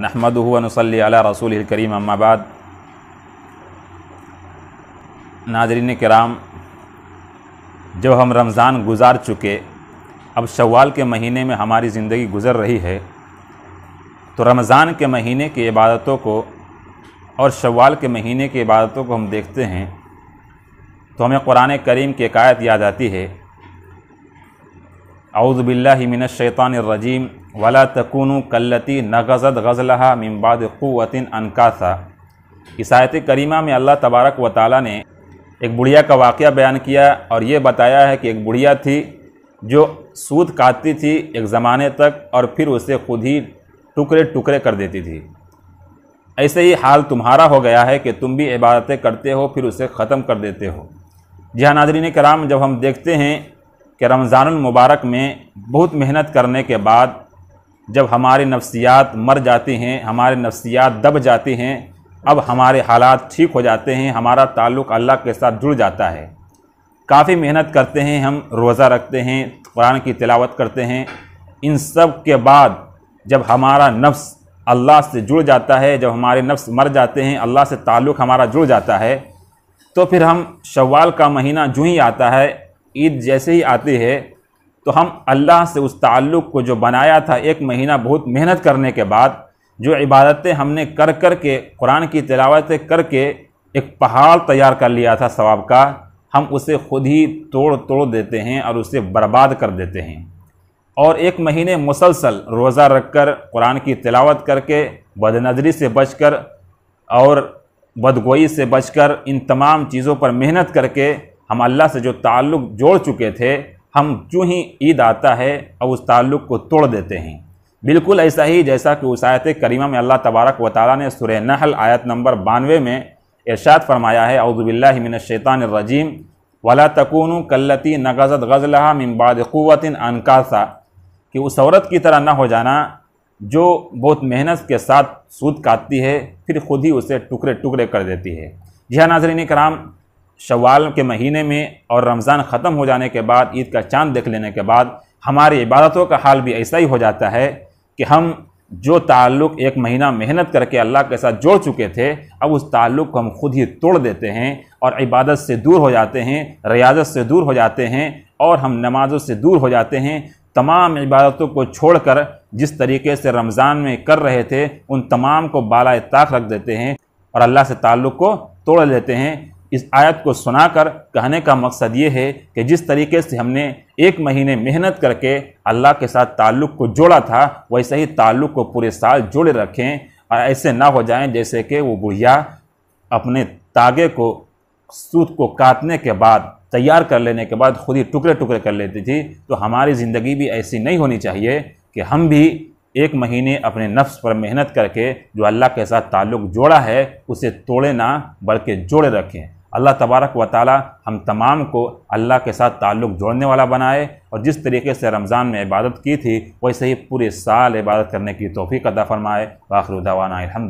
نحمد نصلی علی رسول الکریم اما بعد ناظرین کرام جب ہم رمضان گزار چکے اب شوال کے مہینے میں ہماری زندگی گزر رہی ہے تو رمضان کے مہینے کی عبادتوں کو اور شوال کے مہینے کی عبادتوں کو ہم دیکھتے ہیں تو ہمیں قرآن کریم کی آیت یاد آتی ہے اعوذ باللہ من الشیطان الرجیم ولا تکونو کلتی نغزد غزلہ من بعد قوت انکاثا اس آیت کریمہ میں اللہ تبارک و تعالی نے ایک بڑیا کا واقعہ بیان کیا اور یہ بتایا ہے کہ ایک بڑیا تھی جو سود کاٹتی تھی ایک زمانے تک اور پھر اسے خود ہی ٹکڑے ٹکڑے کر دیتی تھی ایسے ہی حال تمہارا ہو گیا ہے کہ تم بھی عبادتیں کرتے ہو پھر اسے ختم کر دیتے ہو جہاں ناظرین کرام جب ہم دیکھتے ہیں کہ رمضان المبارک میں بہت محنت کرنے کے بعد جب ہماری نفسیات مر جاتی ہیں ہمارے نفسیات دب جاتی ہیں اب ہمارے حالات ٹھیک ہو جاتے ہیں ہمارا تعلق اللہ کے ساتھ جڑ جاتا ہے کافی محنت کرتے ہیں ہم روزہ رکھتے ہیں قرآن کی تلاوت کرتے ہیں ان سب کے بعد جب ہمارا نفس اللہ سے جڑ جاتا ہے جب ہمارے نفس مر جاتے ہیں اللہ سے تعلق ہمارا جڑ جاتا ہے تو پھر ہم شوال کا مہینہ جو ہی آتا ہے عید جیسے ہی آتی ہے تو ہم اللہ سے اس تعلق کو جو بنایا تھا ایک مہینہ بہت محنت کرنے کے بعد جو عبادتیں ہم نے کر کر کے قرآن کی تلاوتیں کر کے ایک پہاڑ تیار کر لیا تھا ثواب کا ہم اسے خود ہی توڑ توڑ دیتے ہیں اور اسے برباد کر دیتے ہیں اور ایک مہینے مسلسل روزہ رکھ کر قرآن کی تلاوت کر کے بد نظری سے بچ کر اور بدگوئی سے بچ کر ان تمام چیزوں پر محنت کر کے ہم اللہ سے جو تعلق جوڑ چکے تھے ہم جو ہی عید آتا ہے اب اس تعلق کو توڑ دیتے ہیں بالکل ایسا ہی جیسا کہ اس آیت کریمہ میں اللہ تبارک و تعالیٰ نے سورہ نحل آیت نمبر بانوے میں ارشاد فرمایا ہے اعوذ باللہ من الشیطان الرجیم ولا تکون کلتی نغزت غَزْلَهَا مِن بَعْدِ قوتن انکاسہ کہ اس عورت کی طرح نہ ہو جانا جو بہت محنت کے ساتھ سود کاٹتی ہے پھر خود ہی اسے ٹکڑے ٹکڑے کر دیتی ہے جہاں جی ناظرین کرام شوال کے مہینے میں اور رمضان ختم ہو جانے کے بعد عید کا چاند دیکھ لینے کے بعد ہماری عبادتوں کا حال بھی ایسا ہی ہو جاتا ہے کہ ہم جو تعلق ایک مہینہ محنت کر کے اللہ کے ساتھ جوڑ چکے تھے اب اس تعلق کو ہم خود ہی توڑ دیتے ہیں اور عبادت سے دور ہو جاتے ہیں ریاضت سے دور ہو جاتے ہیں اور ہم نمازوں سے دور ہو جاتے ہیں تمام عبادتوں کو چھوڑ کر جس طریقے سے رمضان میں کر رہے تھے ان تمام کو بالائے طاق رکھ دیتے ہیں اور اللہ سے تعلق کو توڑ لیتے ہیں اس آیت کو سنا کر کہنے کا مقصد یہ ہے کہ جس طریقے سے ہم نے ایک مہینے محنت کر کے اللہ کے ساتھ تعلق کو جوڑا تھا ویسے ہی تعلق کو پورے سال جوڑے رکھیں اور ایسے نہ ہو جائیں جیسے کہ وہ بڑھیا اپنے تاغے کو سوت کو کاٹنے کے بعد تیار کر لینے کے بعد خود ہی ٹکڑے ٹکڑے کر لیتی تھی تو ہماری زندگی بھی ایسی نہیں ہونی چاہیے کہ ہم بھی ایک مہینے اپنے نفس پر محنت کر کے جو اللہ کے ساتھ تعلق جوڑا ہے اسے توڑے نہ بلکہ جوڑے رکھیں اللہ تبارک و تعالی ہم تمام کو اللہ کے ساتھ تعلق جوڑنے والا بنائے اور جس طریقے سے رمضان میں عبادت کی تھی ویسے ہی پورے سال عبادت کرنے کی توفیق ادا فرمائے دعوانا الحمد